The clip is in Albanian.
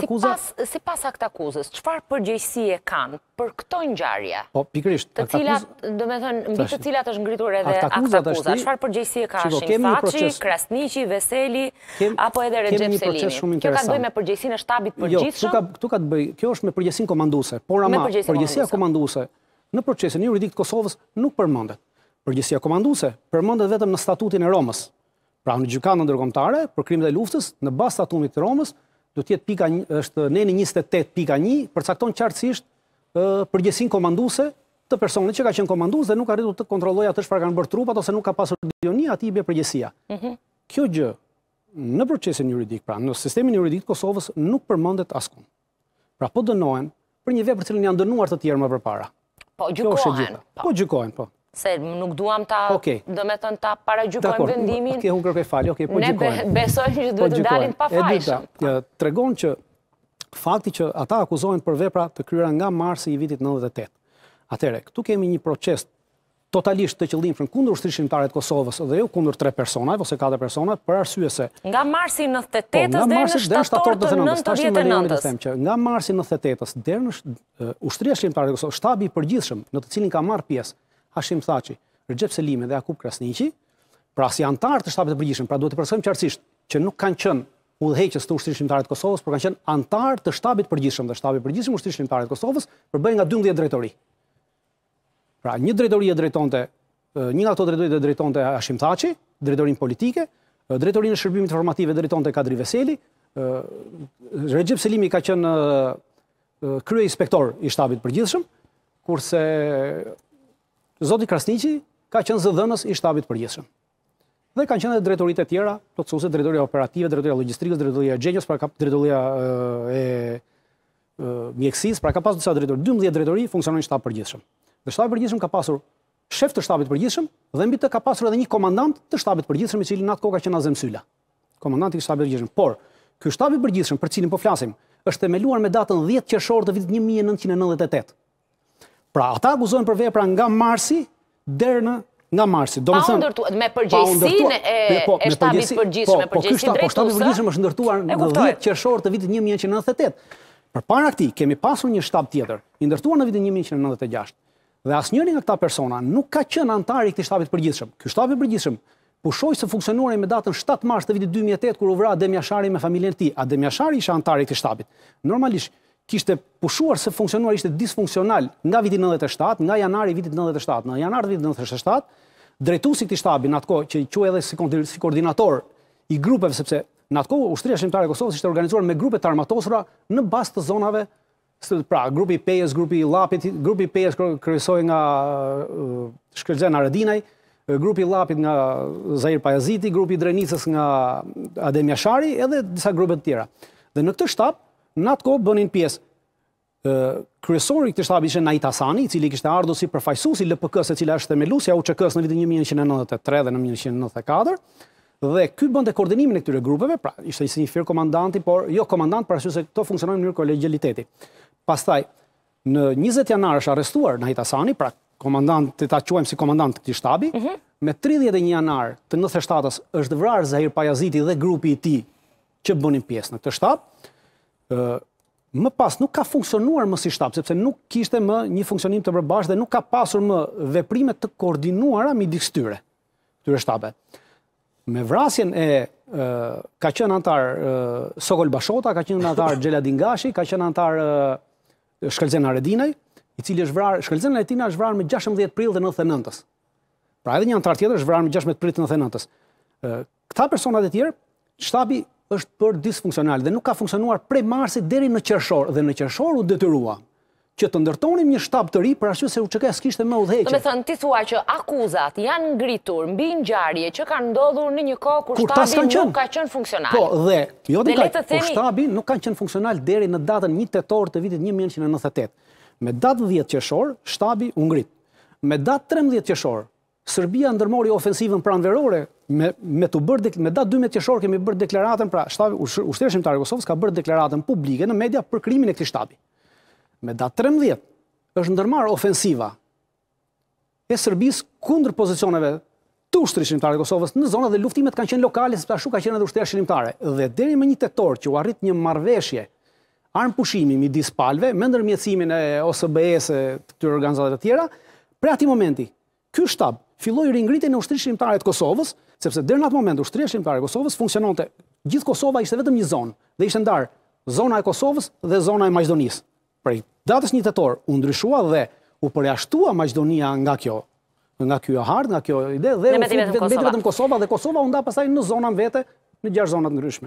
Si pas akt akuzës, qëfar përgjëjsi kanë për këto njëjarja? Po, pikrisht, akt akuzë... Dë me thënë, mbi të cilat është ngritur edhe akt akuzës, qëfar përgjëjsi e kanë shimë? Faci, Krasnici, Veseli, apo edhe Regjep selimi? Kjo ka të bëjë me përgjëjsin e shtabit jo, përgjithshëm? Jo, kjo është me përgjëjsin komanduse, por ama, përgjëjsia komanduse në procesin juridik të Kosovës nuk përmëndet. Përgjësia komanduse përmëndet vetëm në statutin e Romës. Pra në gjukanë në ndërgomtare, për krimit e luftës, në bas statumit të Romës, do të jetë pika është neni 28 pika përcakton qartësisht përgjegjësinë komanduese të personit që ka qenë komandues dhe nuk ka rritur të kontrollojë atë çfarë kanë bërë trupat ose nuk ka pasur dionia, aty i bie përgjegjësia. Mm -hmm. Kjo gjë në procesin juridik, pra në sistemin juridik të Kosovës nuk përmendet askund. Pra po dënohen për një vepër që janë dënuar të tjerë më parë. Po, po. po gjykohen. Po gjykohen, po se nuk duham ta, do me thënë ta para vendimin. Ok, unë kërkoj ok, po gjukojnë. Ne besojnë që duhet po të dalin pa fajshën. të regon që fakti që ata akuzojnë për vepra të kryra nga marsi i vitit 98. Atere, këtu kemi një proces totalisht të qëllim fërën kundur shtrishimtare të Kosovës dhe ju jo kundur tre personaj, ose katër personaj, për arsye se... Nga marsi 98-ës po, dhe në shtator të nëndës, ta e them që nga marsi 98-ës dhe në ushtrija shtrishimtare të Kosovës, shtabi i përgjithshëm në të cilin ka marrë pjesë, Hashim Thaçi, Rxhep Selimi dhe Jakub Krasniqi, pra si antar të shtabit të përgjithshëm, pra duhet të përsëritim qartësisht që nuk kanë qenë udhëheqës të ushtrisë shqiptare të Kosovës, por kanë qenë antar të shtabit të përgjithshëm dhe shtabit i përgjithshëm ushtrisë të Kosovës përbëhet nga 12 drejtori. Pra një drejtori e drejtonte një nga ato drejtori e drejtonte Hashim Thaçi, drejtorin politike, drejtorin e shërbimit informativ drejtonte Kadri Veseli, Rexhep Selimi ka qenë krye inspektor i shtabit të përgjithshëm, kurse Zoti Krasniqi ka qenë zëdhënës i shtabit përgjithshëm. Dhe kanë qenë edhe drejtoritë e tjera, plotësuese drejtoria operative, drejtoria logjistikës, drejtoria xhenjës, pra ka drejtoria e mjekësisë, pra ka pasur disa drejtori, 12 drejtori funksionojnë shtab përgjithshëm. Dhe shtabi përgjithshëm ka pasur shef të shtabit përgjithshëm dhe mbi të ka pasur edhe një komandant të shtabit përgjithshëm i cili në atë kohë ka qenë Azem Komandanti i shtabit përgjithshëm, por ky shtab i përgjithshëm për cilin po flasim është themeluar me datën 10 qershor të vitit 1998. Pra, ata akuzohen për vepra nga marsi, dherë në nga marsi. Pa ndërtuar, po, po, me përgjësine e shtabit përgjësime, përgjësit drejtusë. Po, kjo po, shtabit përgjësime, përgjësit është ndërtuar në dhjetë qërëshorë të vitit 1998. Për para këti, kemi pasur një shtab tjetër, i ndërtuar në vitit 1996, dhe asë njëri nga këta persona, nuk ka qënë antari këti shtabit përgjësime. Kjo shtabit përgjësime, Po shojë se funksionuar e me datën 7 mars të vitit 2008, kër uvra Ademi Ashari me familjen ti. Ademi Ashari isha antarë i këtë shtabit. Normalisht, kishte pushuar se funksionuar ishte disfunksional nga viti 97, nga janari viti 97. Në janari viti 97, drejtu si këti shtabi, në atëko që që edhe si koordinator i grupeve, sepse në atëko Ushtria Shqimtare e Kosovës ishte organizuar me grupe të armatosura në bas të zonave, pra, grupi Pejes, grupi Lapit, grupi Pejes kërësoj nga uh, Shkërgjen Aredinaj, uh, grupi Lapit nga Zahir Pajaziti, grupi Drenicës nga Ademja Shari, edhe disa grupe të tjera. Dhe në këtë shtabë, Në atë kohë bënin pjesë kryesori i këtij shtabi ishte Nait Hasani, i cili kishte ardhur si përfaqësues i LPK-s, e cila është themelusja u UÇK-s në vitin 1993 dhe në 1994 dhe ky bënte koordinimin e këtyre grupeve, pra ishte si një firë komandanti, por jo komandant para se këto funksionojnë në mënyrë kolegialiteti. Pastaj në 20 janar është arrestuar Nait Hasani, pra komandant të ta quajmë si komandant të shtabit, mhm. me 31 janar të 97-s është vrarë Zahir Pajaziti dhe grupi i tij që bënin pjesë në këtë shtab më pas nuk ka funksionuar më si shtab, sepse nuk kishte më një funksionim të përbash dhe nuk ka pasur më veprimet të koordinuara mi dikstyre tyre, tyre shtabe. Me vrasjen e ka qenë antar Sokol Bashota, ka qenë antar Gjela Dingashi, ka qenë antar Shkelzen Aredinej, i cili është vrar, Shkëllzen Aredinej është vrarë me 16 prill dhe 99-ës. Pra edhe një antar tjetër është vrarë me 16 prill dhe 99-ës. Këta personat e tjerë, shtabi është për disfunksional dhe nuk ka funksionuar prej marsit deri në qershor dhe në qershor u detyrua që të ndërtonim një shtab të ri për arsye se UÇK s'kishte më udhëheqje. Do të thonë ti thua që akuzat janë ngritur mbi ngjarje që kanë ndodhur në një kohë kur, shtabi nuk ka qenë funksional. Po dhe jo të ka shtabi nuk kanë qenë funksional deri në datën 1 tetor të vitit 1998. Me datë 10 qershor shtabi u ngrit. Me datë 13 qershor Serbia ndërmori ofensivën pranverore me, me të bërë, me datë dy me kemi bërë deklaratën, pra shtabi, ushtërë shqimtarë Kosovës ka bërë deklaratën publike në media për krimin e këti shtabi. Me datë 13, është ndërmarë ofensiva e Sërbis kundër pozicioneve të ushtërë shqimtarë Kosovës në zona dhe luftimet kanë qenë lokale, se pashu ka qenë edhe ushtërë shqimtarë. Dhe deri më një tëtor që u arrit një marveshje armë pushimi mi dispalve, me ndërmjecimin e OSBS e të këtyre organizatet tjera, pre ati momenti, ky shtab filloi ringritjen e ushtrisë shqiptare të Kosovës, sepse dërë në atë moment ushtria shqiptare e Kosovës funksiononte, gjithë Kosova ishte vetëm një zonë, dhe ishte ndarë zona e Kosovës dhe zona e Majdonis. Prej, datës një tëtorë, u ndryshua dhe u përjashtua Majdonia nga kjo, nga kjo hard, nga kjo ide, dhe u vetëm Kosova, dhe Kosova u nda pasaj në zonën vete, në gjash zonat ndryshme.